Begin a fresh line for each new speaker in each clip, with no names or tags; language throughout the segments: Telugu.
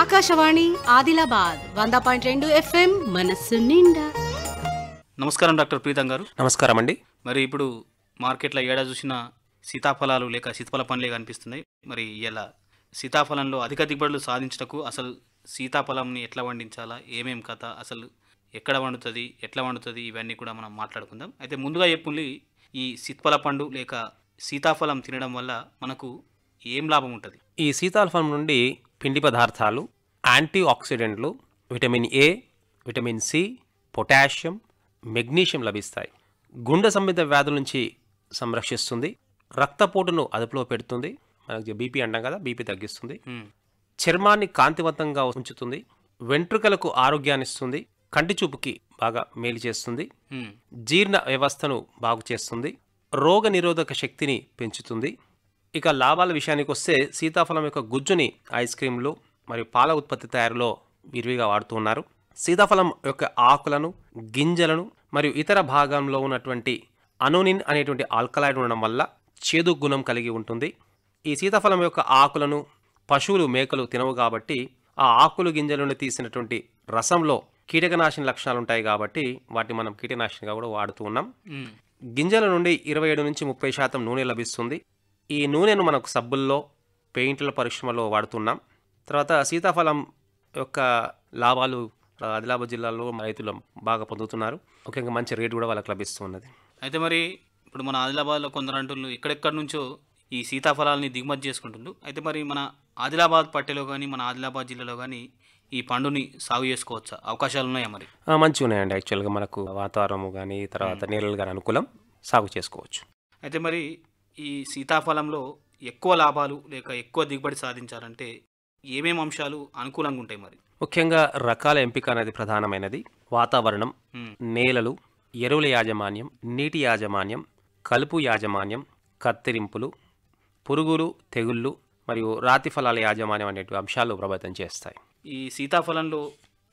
ఆకాశవాణి ఆదిలాబాద్ వంద పాయింట్ రెండు ఎఫ్ఎం మనస్సు నిండా
నమస్కారం డాక్టర్ ప్రీతం గారు నమస్కారం అండి మరి ఇప్పుడు మార్కెట్లో ఏడా చూసిన సీతాఫలాలు లేక సీతఫల పండ్లే కనిపిస్తున్నాయి మరి ఇలా సీతాఫలంలో అధిక దిగుబడులు సాధించటకు అసలు సీతాఫలంని ఎట్లా వండించాలా ఏమేం కథ అసలు ఎక్కడ వండుతుంది ఎట్లా వండుతుంది ఇవన్నీ కూడా మనం మాట్లాడుకుందాం అయితే ముందుగా చెప్పుండి ఈ సీతఫల పండు లేక సీతాఫలం తినడం వల్ల మనకు ఏం లాభం ఉంటుంది
ఈ సీతాఫలం నుండి పిండి పదార్థాలు యాంటీ ఆక్సిడెంట్లు vitamin A vitamin C potassium magnesium లభిస్తాయి గుండె సంబంధ వ్యాధుల నుంచి సంరక్షిస్తుంది రక్తపోటును అదుపులో పెడుతుంది మనకి బీపీ అంటాం కదా బీపీ తగ్గిస్తుంది చర్మాన్ని కాంతివంతంగా ఉంచుతుంది వెంట్రుకలకు ఆరోగ్యాన్ని ఇస్తుంది కంటి చూపుకి బాగా మేలు చేస్తుంది జీర్ణ వ్యవస్థను బాగు చేస్తుంది రోగ నిరోధక శక్తిని పెంచుతుంది ఇక లాభాల విషయానికి వస్తే సీతాఫలం యొక్క గుజ్జుని ఐస్ క్రీంలు మరియు పాల ఉత్పత్తి తయారీలో విరివిగా వాడుతూ ఉన్నారు సీతాఫలం యొక్క ఆకులను గింజలను మరియు ఇతర భాగంలో ఉన్నటువంటి అనోనిన్ అనేటువంటి ఆల్కలాయిడ్ ఉండడం వల్ల చేదు గుణం కలిగి ఉంటుంది ఈ సీతాఫలం యొక్క ఆకులను పశువులు మేకలు తినవు కాబట్టి ఆ ఆకులు గింజలను తీసినటువంటి రసంలో కీటకనాశిని లక్షణాలు ఉంటాయి కాబట్టి వాటిని మనం కీటనాశినిగా కూడా వాడుతూ ఉన్నాం గింజల నుండి ఇరవై ఏడు నుంచి ముప్పై శాతం నూనె లభిస్తుంది ఈ నూనెను మనకు సబ్బుల్లో పెయింట్ల పరిశ్రమలో వాడుతున్నాం తర్వాత సీతాఫలం యొక్క లాభాలు ఆదిలాబాద్ జిల్లాలో రైతులు బాగా పొందుతున్నారు ముఖ్యంగా మంచి రేటు కూడా వాళ్ళకి లభిస్తున్నది
అయితే మరి ఇప్పుడు మన ఆదిలాబాద్లో కొందరు అంటున్నారు ఎక్కడెక్కడి నుంచో ఈ సీతాఫలాలని దిగుమతి చేసుకుంటుండ్రు అయితే మరి మన ఆదిలాబాద్ పట్టెలో కానీ మన ఆదిలాబాద్ జిల్లాలో కానీ ఈ పండుని సాగు చేసుకోవచ్చా అవకాశాలు ఉన్నాయా మరి
మంచిగా ఉన్నాయండి యాక్చువల్గా మనకు వాతావరణం కానీ తర్వాత నీళ్ళు కానీ అనుకూలం సాగు చేసుకోవచ్చు
అయితే మరి ఈ సీతాఫలంలో ఎక్కువ లాభాలు లేక ఎక్కువ దిగుబడి సాధించాలంటే ఏమేమి అంశాలు అనుకూలంగా ఉంటాయి మరి
ముఖ్యంగా రకాల ఎంపిక అనేది ప్రధానమైనది వాతావరణం నేలలు ఎరువుల యాజమాన్యం నీటి యాజమాన్యం కలుపు యాజమాన్యం కత్తిరింపులు పురుగులు తెగుళ్ళు మరియు రాతి ఫలాల యాజమాన్యం అనేటువంటి అంశాలు ప్రభావితం చేస్తాయి
ఈ సీతాఫలంలో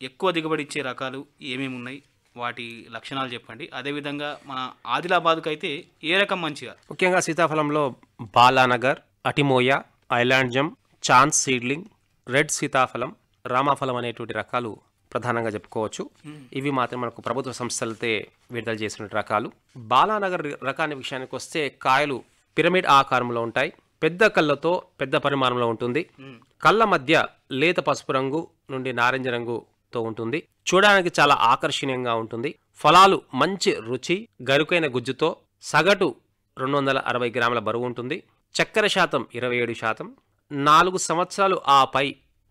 ఎక్కువ దిగుబడి ఇచ్చే రకాలు ఏమేమి ఉన్నాయి వాటి లక్షణాలు చెప్పండి అదేవిధంగా మన ఆదిలాబాద్కు అయితే ఏ రకం మంచిగా
ముఖ్యంగా సీతాఫలంలో బాలానగర్ అటిమోయ జమ్ చాన్స్ సీడ్లింగ్ రెడ్ సీతాఫలం రామాఫలం అనేటువంటి రకాలు ప్రధానంగా చెప్పుకోవచ్చు ఇవి మాత్రం మనకు ప్రభుత్వ సంస్థలతో విడుదల చేసిన రకాలు బాలానగర్ రకాన్ని విషయానికి వస్తే కాయలు పిరమిడ్ ఆకారంలో ఉంటాయి పెద్ద కళ్ళతో పెద్ద పరిమాణంలో ఉంటుంది కళ్ళ మధ్య లేత పసుపు రంగు నుండి నారింజ రంగు తో ఉంటుంది చూడడానికి చాలా ఆకర్షణీయంగా ఉంటుంది ఫలాలు మంచి రుచి గరుకైన గుజ్జుతో సగటు రెండు వందల అరవై గ్రాముల బరువు ఉంటుంది చక్కెర శాతం ఇరవై ఏడు శాతం నాలుగు సంవత్సరాలు ఆ పై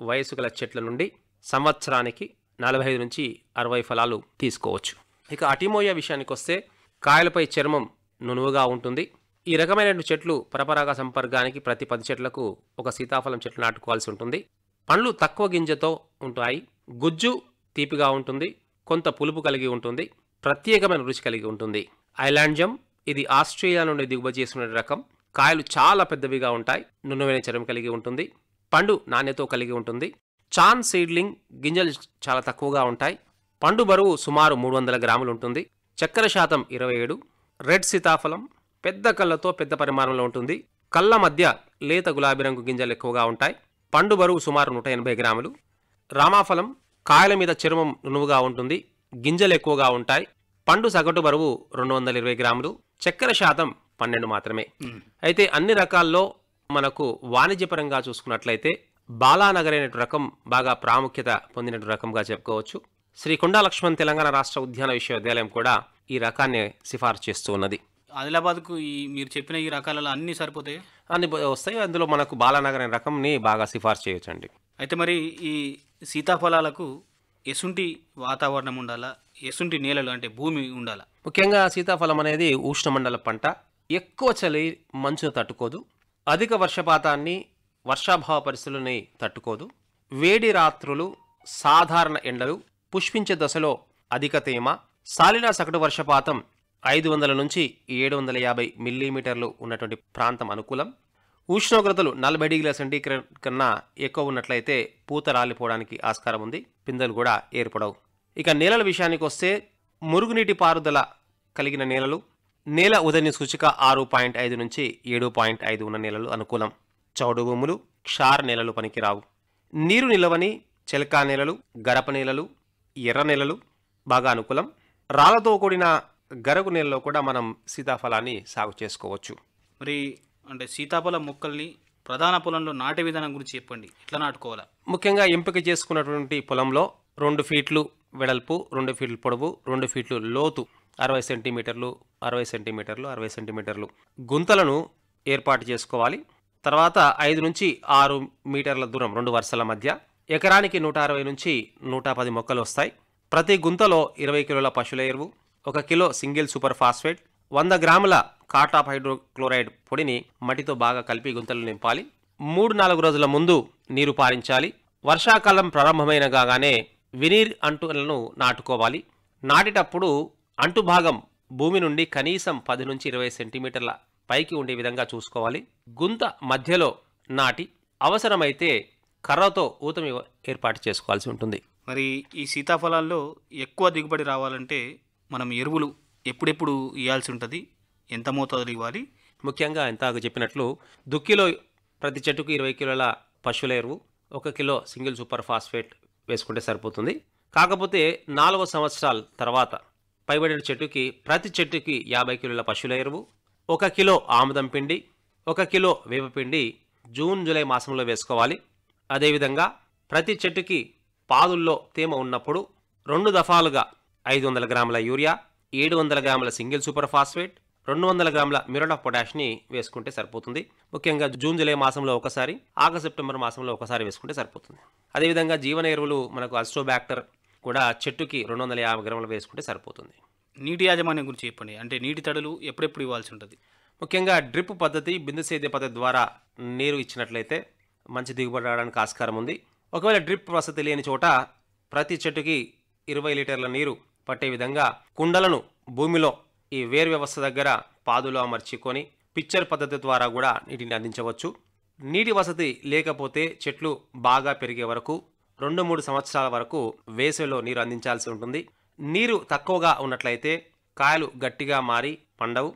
వయసు గల చెట్ల నుండి సంవత్సరానికి నలభై ఐదు నుంచి అరవై ఫలాలు తీసుకోవచ్చు ఇక అటిమోయా విషయానికి వస్తే కాయలపై చర్మం నునువుగా ఉంటుంది ఈ రకమైన చెట్లు పరపరాగ సంపర్కానికి ప్రతి పది చెట్లకు ఒక సీతాఫలం చెట్లు నాటుకోవాల్సి ఉంటుంది పండ్లు తక్కువ గింజతో ఉంటాయి గుజ్జు తీపిగా ఉంటుంది కొంత పులుపు కలిగి ఉంటుంది ప్రత్యేకమైన రుచి కలిగి ఉంటుంది ఐలాండ్జమ్ ఇది ఆస్ట్రేలియా నుండి దిగుమతి చేసిన రకం కాయలు చాలా పెద్దవిగా ఉంటాయి నున్నమైన చర్మం కలిగి ఉంటుంది పండు నాణ్యతో కలిగి ఉంటుంది చాన్ సీడ్లింగ్ గింజలు చాలా తక్కువగా ఉంటాయి పండు బరువు సుమారు మూడు వందల గ్రాములు ఉంటుంది చక్కెర శాతం ఇరవై ఏడు రెడ్ సీతాఫలం పెద్ద కళ్ళతో పెద్ద పరిమాణంలో ఉంటుంది కళ్ళ మధ్య లేత గులాబీ రంగు గింజలు ఎక్కువగా ఉంటాయి పండు బరువు సుమారు నూట ఎనభై గ్రాములు రామాఫలం కాయల మీద చర్మం నునువుగా ఉంటుంది గింజలు ఎక్కువగా ఉంటాయి పండు సగటు బరువు రెండు వందల ఇరవై గ్రాములు చక్కెర శాతం పన్నెండు మాత్రమే అయితే అన్ని రకాల్లో మనకు వాణిజ్యపరంగా చూసుకున్నట్లయితే బాలానగర్ అనే రకం బాగా ప్రాముఖ్యత పొందిన రకంగా చెప్పుకోవచ్చు శ్రీ కొండా లక్ష్మణ్ తెలంగాణ రాష్ట్ర ఉద్యాన విశ్వవిద్యాలయం కూడా ఈ రకాన్ని సిఫార్సు చేస్తూ ఉన్నది
ఆదిలాబాద్కు ఈ మీరు చెప్పిన ఈ రకాలలో అన్నీ సరిపోతాయి
అన్ని వస్తాయి అందులో మనకు బాలానగర్ అనే రకంని బాగా సిఫార్సు చేయొచ్చండి
అయితే మరి ఈ సీతాఫలాలకు ఎసుంటి వాతావరణం ఉండాలా ఎసుంటి నేలలు అంటే భూమి ఉండాలా
ముఖ్యంగా సీతాఫలం అనేది ఉష్ణమండల పంట
ఎక్కువ చలి
మంచును తట్టుకోదు అధిక వర్షపాతాన్ని వర్షాభావ పరిస్థితులని తట్టుకోదు వేడి రాత్రులు సాధారణ ఎండలు పుష్పించే దశలో అధిక తేమ సాలిన సగటు వర్షపాతం ఐదు వందల నుంచి ఏడు వందల యాభై మిల్లీమీటర్లు ఉన్నటువంటి ప్రాంతం అనుకూలం ఉష్ణోగ్రతలు నలభై డిగ్రీల సెంటీగ్రేడ్ కన్నా ఎక్కువ ఉన్నట్లయితే పూత రాలిపోవడానికి ఆస్కారం ఉంది పిందెలు కూడా ఏర్పడవు ఇక నేలల విషయానికి వస్తే మురుగునీటి పారుదల కలిగిన నేలలు నేల ఉదయని సూచిక ఆరు పాయింట్ ఐదు నుంచి ఏడు పాయింట్ ఐదు ఉన్న నేలలు అనుకూలం చౌడు భూములు క్షార నేలలు పనికిరావు నీరు నిలవని చెలకా నేలలు గరప నేలలు ఎర్ర నేలలు బాగా అనుకూలం రాళ్లతో కూడిన గరగు నేలలో కూడా మనం సీతాఫలాన్ని సాగు చేసుకోవచ్చు
మరి అంటే సీతాఫల మొక్కల్ని ప్రధాన పొలంలో నాటే విధానం గురించి చెప్పండి ఎట్లా నాటుకోవాలా
ముఖ్యంగా ఎంపిక చేసుకున్నటువంటి పొలంలో రెండు ఫీట్లు వెడల్పు రెండు ఫీట్లు పొడవు రెండు ఫీట్లు లోతు అరవై సెంటీమీటర్లు అరవై సెంటీమీటర్లు అరవై సెంటీమీటర్లు గుంతలను ఏర్పాటు చేసుకోవాలి తర్వాత ఐదు నుంచి ఆరు మీటర్ల దూరం రెండు వరుసల మధ్య ఎకరానికి నూట అరవై నుంచి నూట పది మొక్కలు వస్తాయి ప్రతి గుంతలో ఇరవై కిలోల పశువుల ఎరువు ఒక కిలో సింగిల్ సూపర్ ఫాస్ఫేట్ వంద గ్రాముల కాటాప్ హైడ్రోక్లోరైడ్ పొడిని మటితో బాగా కలిపి గుంతలు నింపాలి మూడు నాలుగు రోజుల ముందు నీరు పారించాలి వర్షాకాలం ప్రారంభమైన కాగానే వినీర్ అంటులను నాటుకోవాలి నాటేటప్పుడు అంటు భాగం భూమి నుండి కనీసం పది నుంచి ఇరవై సెంటీమీటర్ల పైకి ఉండే విధంగా చూసుకోవాలి గుంత మధ్యలో నాటి అవసరమైతే కర్రతో ఊతమి ఏర్పాటు చేసుకోవాల్సి ఉంటుంది
మరి ఈ సీతాఫలాల్లో ఎక్కువ దిగుబడి రావాలంటే మనం ఎరువులు ఎప్పుడెప్పుడు ఇవ్వాల్సి ఉంటుంది ఎంత మోతాదులు ఇవ్వాలి ముఖ్యంగా
ఇంతాక చెప్పినట్లు దుక్కిలో ప్రతి చెట్టుకు ఇరవై కిలోల పశువుల ఎరువు ఒక కిలో సింగిల్ సూపర్ ఫాస్ఫేట్ వేసుకుంటే సరిపోతుంది కాకపోతే నాలుగు సంవత్సరాల తర్వాత పైబడిన చెట్టుకి ప్రతి చెట్టుకి యాభై కిలోల పశువుల ఎరువు ఒక కిలో ఆముదం పిండి ఒక కిలో వేపపిండి జూన్ జూలై మాసంలో వేసుకోవాలి అదేవిధంగా ప్రతి చెట్టుకి పాదుల్లో తేమ ఉన్నప్పుడు రెండు దఫాలుగా ఐదు వందల గ్రాముల యూరియా ఏడు వందల గ్రాముల సింగిల్ సూపర్ ఫాస్ఫేట్ రెండు వందల గ్రాముల మ్యూరల్ ఆఫ్ పొటాష్ని వేసుకుంటే సరిపోతుంది ముఖ్యంగా జూన్ జూలై మాసంలో ఒకసారి ఆగస్ట్ సెప్టెంబర్ మాసంలో ఒకసారి వేసుకుంటే సరిపోతుంది అదేవిధంగా జీవన ఎరువులు మనకు అస్ట్రోబ్యాక్టర్ కూడా చెట్టుకి రెండు వందల యాభై గ్రాములు వేసుకుంటే సరిపోతుంది నీటి యాజమాన్యం గురించి చెప్పండి అంటే నీటి తడులు ఎప్పుడెప్పుడు ఇవ్వాల్సి ఉంటుంది ముఖ్యంగా డ్రిప్ పద్ధతి బిందు సేద్య పద్ధతి ద్వారా నీరు ఇచ్చినట్లయితే మంచి దిగుబడి రావడానికి ఆస్కారం ఉంది ఒకవేళ డ్రిప్ వసతి లేని చోట ప్రతి చెట్టుకి ఇరవై లీటర్ల నీరు పట్టే విధంగా కుండలను భూమిలో ఈ వేరు వ్యవస్థ దగ్గర పాదులు అమర్చుకొని పిక్చర్ పద్ధతి ద్వారా కూడా నీటిని అందించవచ్చు నీటి వసతి లేకపోతే చెట్లు బాగా పెరిగే వరకు రెండు మూడు సంవత్సరాల వరకు వేసవిలో నీరు అందించాల్సి ఉంటుంది నీరు తక్కువగా ఉన్నట్లయితే కాయలు గట్టిగా మారి పండవు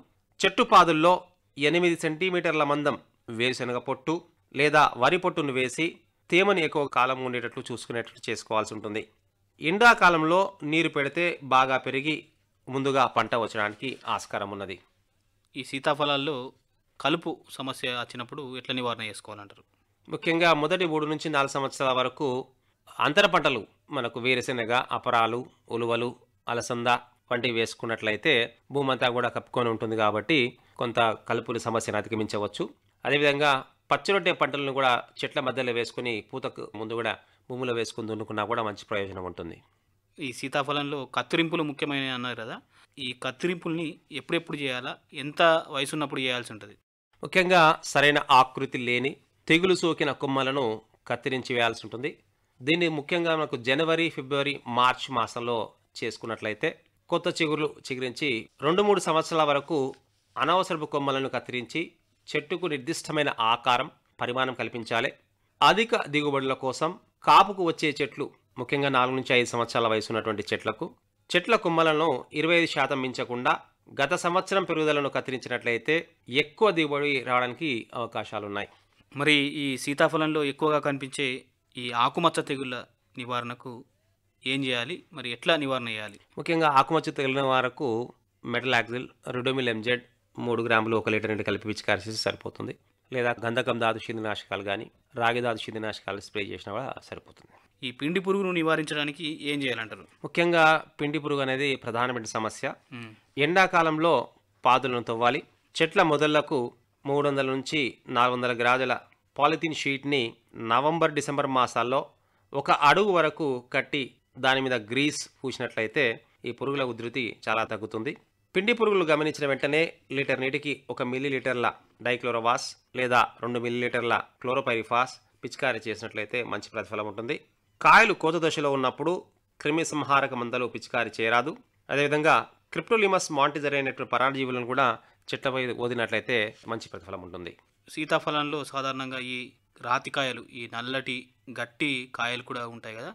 చెట్టు పాదుల్లో ఎనిమిది సెంటీమీటర్ల మందం వేరుశనగ పొట్టు లేదా వరి పొట్టును వేసి తేమని ఎక్కువ కాలం ఉండేటట్లు చూసుకునేటట్లు చేసుకోవాల్సి ఉంటుంది ఎండాకాలంలో నీరు పెడితే బాగా పెరిగి
ముందుగా పంట వచ్చడానికి ఆస్కారం ఉన్నది ఈ సీతాఫలాల్లో కలుపు సమస్య వచ్చినప్పుడు ఎట్లా నివారణ చేసుకోవాలంటారు
ముఖ్యంగా మొదటి మూడు నుంచి నాలుగు సంవత్సరాల వరకు అంతర పంటలు మనకు వేరుశెనగ అపరాలు ఉలువలు అలసంద వంటివి వేసుకున్నట్లయితే భూమంతా కూడా కప్పుకొని ఉంటుంది కాబట్టి కొంత కలుపుల సమస్యను అధిగమించవచ్చు అదేవిధంగా పచ్చిరొట్టె పంటలను కూడా చెట్ల మధ్యలో వేసుకుని పూతకు ముందు కూడా భూమిలో వేసుకుని దున్నుకున్నా కూడా మంచి ప్రయోజనం ఉంటుంది
ఈ సీతాఫలంలో కత్తిరింపులు ముఖ్యమైన అన్నారు కదా ఈ కత్తిరింపుల్ని ఎప్పుడెప్పుడు చేయాలా ఎంత వయసు ఉన్నప్పుడు చేయాల్సి ఉంటుంది
ముఖ్యంగా సరైన ఆకృతి లేని తెగులు సోకిన కొమ్మలను కత్తిరించి వేయాల్సి ఉంటుంది దీన్ని ముఖ్యంగా మనకు జనవరి ఫిబ్రవరి మార్చ్ మాసంలో చేసుకున్నట్లయితే కొత్త చిగురులు చిగురించి రెండు మూడు సంవత్సరాల వరకు అనవసరపు కొమ్మలను కత్తిరించి చెట్టుకు నిర్దిష్టమైన ఆకారం పరిమాణం కల్పించాలి అధిక దిగుబడుల కోసం కాపుకు వచ్చే చెట్లు ముఖ్యంగా నాలుగు నుంచి ఐదు సంవత్సరాల వయసు ఉన్నటువంటి చెట్లకు చెట్ల కొమ్మలను ఇరవై ఐదు శాతం మించకుండా గత సంవత్సరం పెరుగుదలను కత్తిరించినట్లయితే ఎక్కువ దిగుబడి
రావడానికి అవకాశాలు ఉన్నాయి మరి ఈ సీతాఫలంలో ఎక్కువగా కనిపించే ఈ ఆకుమచ్చ తెగుళ్ళ నివారణకు ఏం చేయాలి మరి ఎట్లా నివారణ చేయాలి
ముఖ్యంగా ఆకుమచ్చ వరకు మెటల్ మెటలాక్సిల్ రుడోమిల్ ఎంజెడ్ మూడు గ్రాములు ఒక లీటర్ నుండి కలిపి పిచికారి సరిపోతుంది లేదా గంధకం ధాతు శిందినాశకాలు కానీ రాగి ధాతు శిందినాశకాలు స్ప్రే చేసిన కూడా సరిపోతుంది
ఈ పిండి పురుగును నివారించడానికి ఏం చేయాలంటారు
ముఖ్యంగా పిండి పురుగు అనేది ప్రధానమైన సమస్య ఎండాకాలంలో పాదులను తవ్వాలి చెట్ల మొదళ్లకు మూడు వందల నుంచి నాలుగు వందల గ్రాజుల పాలిథిన్ షీట్ని నవంబర్ డిసెంబర్ మాసాల్లో ఒక అడుగు వరకు కట్టి దాని మీద గ్రీస్ పూసినట్లయితే ఈ పురుగుల ఉధృతి చాలా తగ్గుతుంది పిండి పురుగులు గమనించిన వెంటనే లీటర్ నీటికి ఒక మిల్లీలీటర్ల డైక్లోరోవాస్ లేదా రెండు మిల్లీలీటర్ల క్లోరోపైరిఫాస్ పిచికారి చేసినట్లయితే మంచి ప్రతిఫలం ఉంటుంది కాయలు కోత దశలో ఉన్నప్పుడు క్రిమి సంహారక మందలు పిచికారి చేయరాదు అదేవిధంగా క్రిప్టోలిమస్ మాంటిజర్ అయినటువంటి పరాణజీవులను కూడా చెట్లపై ఓదినట్లయితే మంచి ప్రతిఫలం
ఉంటుంది సీతాఫలంలో సాధారణంగా ఈ రాతికాయలు ఈ నల్లటి గట్టి కాయలు కూడా ఉంటాయి కదా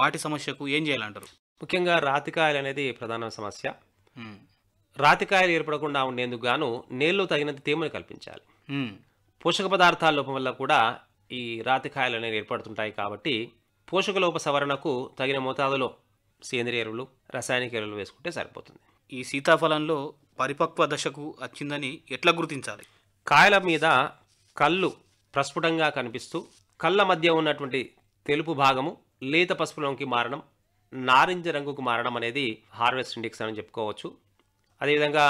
వాటి సమస్యకు ఏం చేయాలంటారు
ముఖ్యంగా రాతికాయలు అనేది ప్రధాన సమస్య రాతికాయలు ఏర్పడకుండా ఉండేందుకు గాను నీళ్లు తగినంత తేమను కల్పించాలి పోషక పదార్థాల లోపం వల్ల కూడా ఈ రాతికాయలు అనేవి ఏర్పడుతుంటాయి కాబట్టి పోషక లోప సవరణకు తగిన మోతాదులో సేంద్రియ ఎరువులు రసాయనిక ఎరువులు వేసుకుంటే సరిపోతుంది
ఈ సీతాఫలంలో పరిపక్వ దశకు వచ్చిందని ఎట్లా గుర్తించాలి కాయల మీద కళ్ళు ప్రస్ఫుటంగా కనిపిస్తూ కళ్ళ మధ్య ఉన్నటువంటి తెలుపు
భాగము లేత పసుపులోకి మారడం నారింజ రంగుకు మారడం అనేది హార్వెస్ట్ ఇండెక్స్ అని
చెప్పుకోవచ్చు అదేవిధంగా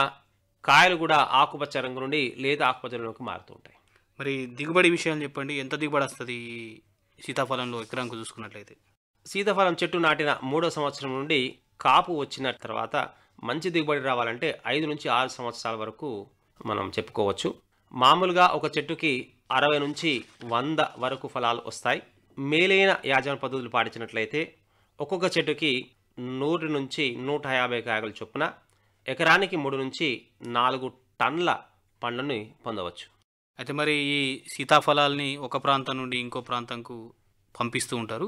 కాయలు కూడా ఆకుపచ్చ రంగు నుండి లేదా ఆకుపచ్చ రంగులోకి మారుతూ ఉంటాయి మరి దిగుబడి విషయాలు చెప్పండి ఎంత దిగుబడి వస్తుంది సీతాఫలంలో ఎకరాంకు చూసుకున్నట్లయితే సీతాఫలం చెట్టు నాటిన మూడో సంవత్సరం నుండి కాపు వచ్చిన తర్వాత
మంచి దిగుబడి రావాలంటే ఐదు నుంచి ఆరు సంవత్సరాల వరకు మనం చెప్పుకోవచ్చు మామూలుగా ఒక చెట్టుకి అరవై నుంచి వంద వరకు ఫలాలు వస్తాయి మేలైన యాజన పద్ధతులు పాటించినట్లయితే ఒక్కొక్క చెట్టుకి నూరు నుంచి నూట యాభై కాయలు చొప్పున
ఎకరానికి మూడు నుంచి నాలుగు టన్ల పండ్లను పొందవచ్చు అయితే మరి ఈ సీతాఫలాల్ని ఒక ప్రాంతం నుండి ఇంకో ప్రాంతంకు పంపిస్తూ ఉంటారు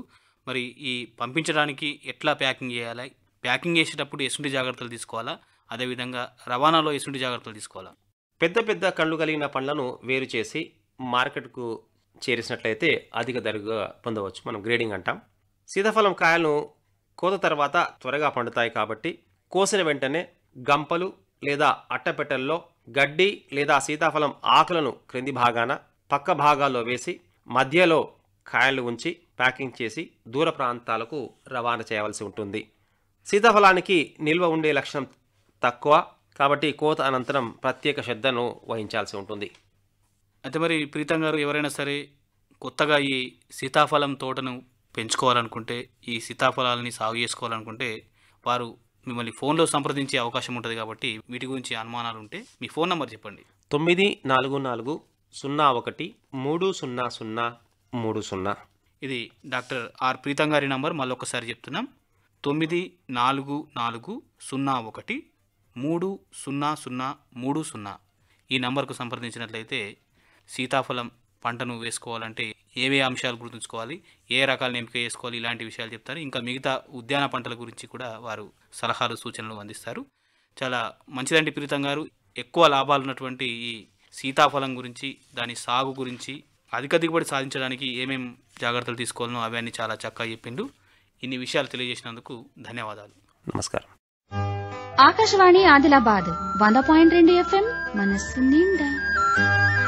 మరి ఈ పంపించడానికి ఎట్లా ప్యాకింగ్ చేయాలి ప్యాకింగ్ చేసేటప్పుడు ఎసుంటి జాగ్రత్తలు తీసుకోవాలా అదేవిధంగా రవాణాలో ఎసుంటి జాగ్రత్తలు తీసుకోవాలా
పెద్ద పెద్ద కళ్ళు కలిగిన పండ్లను వేరు చేసి మార్కెట్కు చేరిసినట్లయితే అధిక ధరగా పొందవచ్చు మనం గ్రేడింగ్ అంటాం సీతాఫలం కాయలను కోత తర్వాత త్వరగా పండుతాయి కాబట్టి కోసిన వెంటనే గంపలు లేదా అట్టపెట్టెల్లో గడ్డి లేదా సీతాఫలం ఆకులను క్రింది భాగాన పక్క భాగాల్లో వేసి మధ్యలో కాయలు ఉంచి ప్యాకింగ్ చేసి దూర ప్రాంతాలకు రవాణా చేయవలసి ఉంటుంది సీతాఫలానికి నిల్వ ఉండే లక్షణం
తక్కువ కాబట్టి కోత అనంతరం ప్రత్యేక శ్రద్ధను వహించాల్సి ఉంటుంది అయితే మరి ప్రీతం గారు ఎవరైనా సరే కొత్తగా ఈ సీతాఫలం తోటను పెంచుకోవాలనుకుంటే ఈ సీతాఫలాలని సాగు చేసుకోవాలనుకుంటే వారు మిమ్మల్ని ఫోన్లో సంప్రదించే అవకాశం ఉంటుంది కాబట్టి వీటి గురించి అనుమానాలు ఉంటే మీ ఫోన్ నంబర్ చెప్పండి
తొమ్మిది నాలుగు నాలుగు
సున్నా ఒకటి మూడు సున్నా సున్నా మూడు సున్నా ఇది డాక్టర్ ఆర్ ప్రీతం గారి నంబర్ మళ్ళొకసారి చెప్తున్నాం తొమ్మిది నాలుగు నాలుగు సున్నా ఒకటి మూడు సున్నా సున్నా మూడు సున్నా ఈ నంబర్కు సంప్రదించినట్లయితే సీతాఫలం పంటను వేసుకోవాలంటే ఏవే అంశాలు గుర్తుంచుకోవాలి ఏ రకాలను ఎంపిక చేసుకోవాలి ఇలాంటి విషయాలు చెప్తారు ఇంకా మిగతా ఉద్యాన పంటల గురించి కూడా వారు సలహాలు సూచనలు అందిస్తారు చాలా మంచిదండి ప్రీతం గారు ఎక్కువ లాభాలు ఉన్నటువంటి ఈ సీతాఫలం గురించి దాని సాగు గురించి అధిక దిగుబడి సాధించడానికి ఏమేం జాగ్రత్తలు తీసుకోవాలనో అవన్నీ చాలా చక్కగా చెప్పిండు ఇన్ని విషయాలు తెలియజేసినందుకు ధన్యవాదాలు నమస్కారం ఆకాశవాణి ఆదిలాబాద్ వంద పాయింట్ రెండు ఎఫ్ఎం మనస్సు నిండా